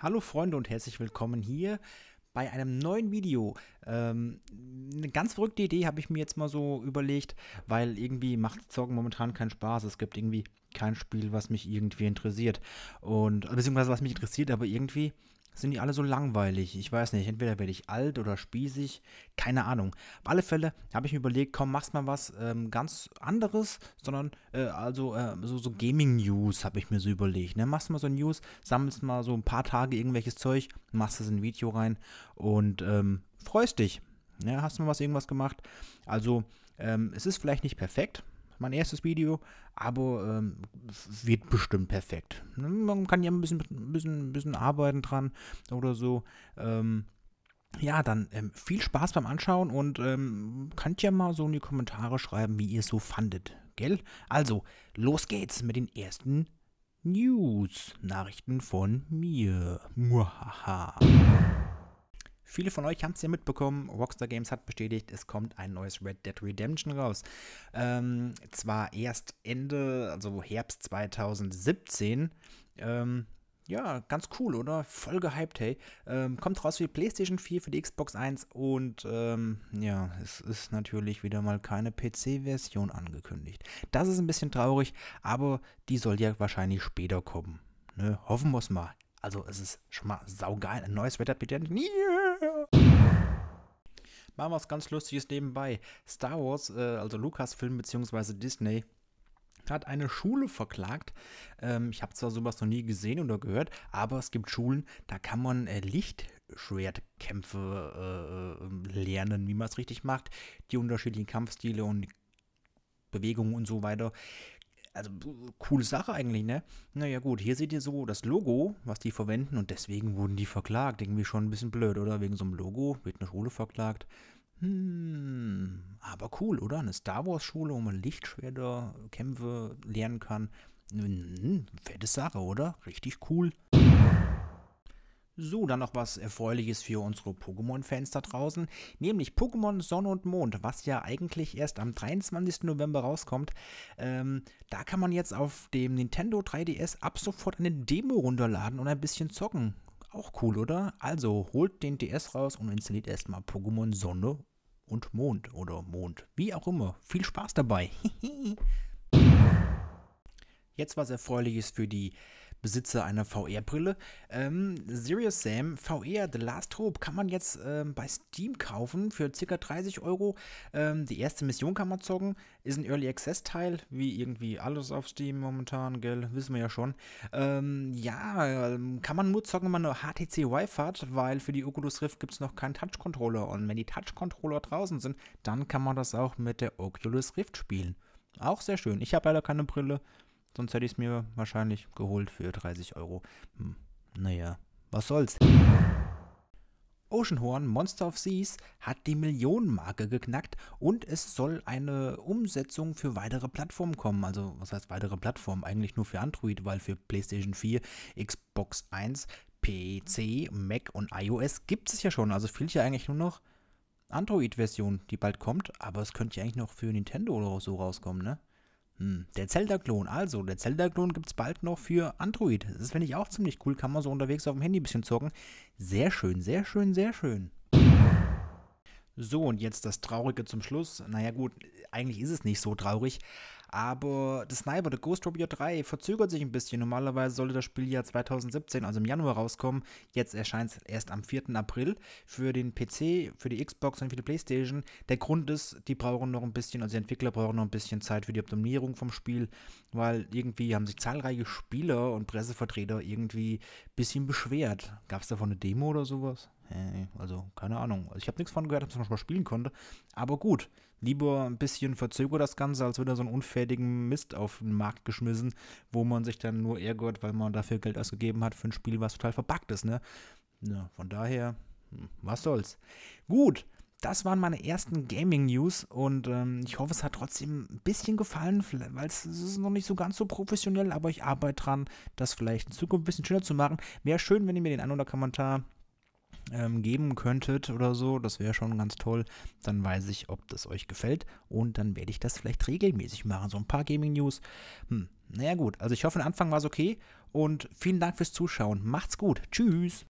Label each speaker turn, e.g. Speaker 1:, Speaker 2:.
Speaker 1: Hallo Freunde und herzlich willkommen hier bei einem neuen Video. Ähm, eine ganz verrückte Idee habe ich mir jetzt mal so überlegt, weil irgendwie macht Zocken momentan keinen Spaß. Es gibt irgendwie kein Spiel, was mich irgendwie interessiert. Und, beziehungsweise was mich interessiert, aber irgendwie sind die alle so langweilig. Ich weiß nicht, entweder werde ich alt oder spießig, keine Ahnung. Auf alle Fälle habe ich mir überlegt, komm, machst mal was ähm, ganz anderes, sondern äh, also äh, so, so Gaming-News habe ich mir so überlegt. Ne? Machst mal so News, sammelst mal so ein paar Tage irgendwelches Zeug, machst es in ein Video rein und ähm, freust dich. Ne? Hast du mal was irgendwas gemacht? Also ähm, es ist vielleicht nicht perfekt, mein erstes Video, aber ähm, wird bestimmt perfekt. Man kann ja ein bisschen, bisschen, bisschen arbeiten dran oder so. Ähm, ja, dann ähm, viel Spaß beim Anschauen und ähm, könnt ja mal so in die Kommentare schreiben, wie ihr es so fandet, gell? Also, los geht's mit den ersten News-Nachrichten von mir. Muhaha. Viele von euch haben es ja mitbekommen. Rockstar Games hat bestätigt, es kommt ein neues Red Dead Redemption raus. Ähm, zwar erst Ende, also Herbst 2017. Ähm, ja, ganz cool, oder? Voll gehypt, hey. Ähm, kommt raus für die PlayStation 4, für die Xbox 1 und ähm, ja, es ist natürlich wieder mal keine PC-Version angekündigt. Das ist ein bisschen traurig, aber die soll ja wahrscheinlich später kommen. Ne? Hoffen wir es mal. Also es ist schon mal saugeil. Ein neues Wetterpatent. Yeah! Machen wir was ganz Lustiges nebenbei. Star Wars, äh, also Lucasfilm bzw. Disney, hat eine Schule verklagt. Ähm, ich habe zwar sowas noch nie gesehen oder gehört, aber es gibt Schulen, da kann man äh, Lichtschwertkämpfe äh, äh lernen, wie man es richtig macht. Die unterschiedlichen Kampfstile und Bewegungen und so weiter also coole Sache eigentlich, ne? Naja gut, hier seht ihr so das Logo, was die verwenden und deswegen wurden die verklagt. Irgendwie schon ein bisschen blöd, oder? Wegen so einem Logo wird eine Schule verklagt. Hm, aber cool, oder? Eine Star Wars Schule, wo man Lichtschwerter, Kämpfe lernen kann. Hm, fette Sache, oder? Richtig cool. So, dann noch was Erfreuliches für unsere Pokémon-Fans da draußen, nämlich Pokémon Sonne und Mond, was ja eigentlich erst am 23. November rauskommt. Ähm, da kann man jetzt auf dem Nintendo 3DS ab sofort eine Demo runterladen und ein bisschen zocken. Auch cool, oder? Also holt den DS raus und installiert erstmal Pokémon Sonne und Mond oder Mond, wie auch immer. Viel Spaß dabei. jetzt was Erfreuliches für die Besitzer einer VR-Brille. E ähm, Serious Sam VR e The Last Hope kann man jetzt ähm, bei Steam kaufen für ca. 30 Euro. Ähm, die erste Mission kann man zocken, ist ein Early Access Teil, wie irgendwie alles auf Steam momentan, gell, wissen wir ja schon. Ähm, ja, ähm, kann man nur zocken, wenn man eine HTC Wi-Fi hat, weil für die Oculus Rift gibt es noch keinen Touch-Controller und wenn die Touch-Controller draußen sind, dann kann man das auch mit der Oculus Rift spielen. Auch sehr schön. Ich habe leider keine Brille, Sonst hätte ich es mir wahrscheinlich geholt für 30 Euro. Hm, naja, was soll's. Oceanhorn Monster of Seas hat die Millionenmarke geknackt und es soll eine Umsetzung für weitere Plattformen kommen. Also was heißt weitere Plattformen? Eigentlich nur für Android, weil für PlayStation 4, Xbox 1, PC, Mac und iOS gibt es ja schon. Also fehlt ja eigentlich nur noch Android-Version, die bald kommt. Aber es könnte ja eigentlich noch für Nintendo oder so rauskommen, ne? Hm, der Zelda-Klon. Also, der Zelda-Klon gibt es bald noch für Android. Das finde ich auch ziemlich cool. Kann man so unterwegs auf dem Handy ein bisschen zocken. Sehr schön, sehr schön, sehr schön. So, und jetzt das Traurige zum Schluss. Naja, gut, eigentlich ist es nicht so traurig, aber The Sniper, The Ghost Warrior 3, verzögert sich ein bisschen. Normalerweise sollte das Spiel ja 2017, also im Januar, rauskommen. Jetzt erscheint es erst am 4. April für den PC, für die Xbox und für die PlayStation. Der Grund ist, die brauchen noch ein bisschen, also die Entwickler brauchen noch ein bisschen Zeit für die Optimierung vom Spiel, weil irgendwie haben sich zahlreiche Spieler und Pressevertreter irgendwie ein bisschen beschwert. Gab es davon eine Demo oder sowas? Äh, also, keine Ahnung. Also, ich habe nichts von gehört, ob es schon mal spielen konnte. Aber gut, lieber ein bisschen verzögert das Ganze, als wieder so einen unfertigen Mist auf den Markt geschmissen, wo man sich dann nur ärgert, weil man dafür Geld ausgegeben hat für ein Spiel, was total verpackt ist, ne? Ja, von daher, hm, was soll's. Gut, das waren meine ersten Gaming-News und ähm, ich hoffe, es hat trotzdem ein bisschen gefallen, weil es ist noch nicht so ganz so professionell, aber ich arbeite dran, das vielleicht in Zukunft ein bisschen schöner zu machen. Wäre schön, wenn ihr mir den einen oder Kommentar ähm, geben könntet oder so, das wäre schon ganz toll. Dann weiß ich, ob das euch gefällt und dann werde ich das vielleicht regelmäßig machen. So ein paar Gaming-News. Hm, naja gut, also ich hoffe, am Anfang war es okay und vielen Dank fürs Zuschauen. Macht's gut. Tschüss.